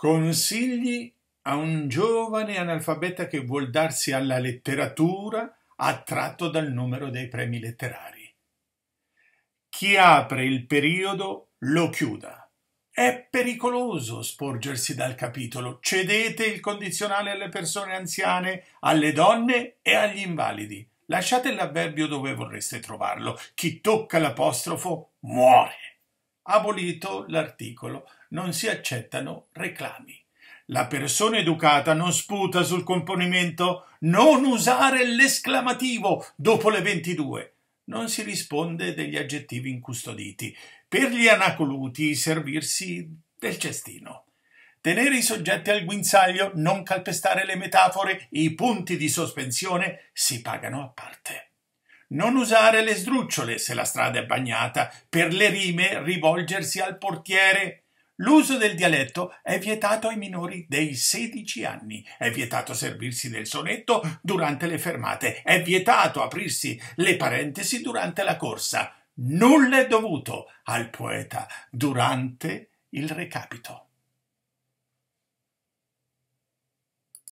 Consigli a un giovane analfabeta che vuol darsi alla letteratura attratto dal numero dei premi letterari. Chi apre il periodo lo chiuda. È pericoloso sporgersi dal capitolo. Cedete il condizionale alle persone anziane, alle donne e agli invalidi. Lasciate l'avverbio dove vorreste trovarlo. Chi tocca l'apostrofo muore abolito l'articolo, non si accettano reclami. La persona educata non sputa sul componimento non usare l'esclamativo dopo le 22. Non si risponde degli aggettivi incustoditi. Per gli anacoluti servirsi del cestino. Tenere i soggetti al guinzaglio, non calpestare le metafore, i punti di sospensione si pagano a parte. Non usare le sdrucciole se la strada è bagnata, per le rime rivolgersi al portiere. L'uso del dialetto è vietato ai minori dei 16 anni, è vietato servirsi del sonetto durante le fermate, è vietato aprirsi le parentesi durante la corsa. Nulla è dovuto al poeta durante il recapito.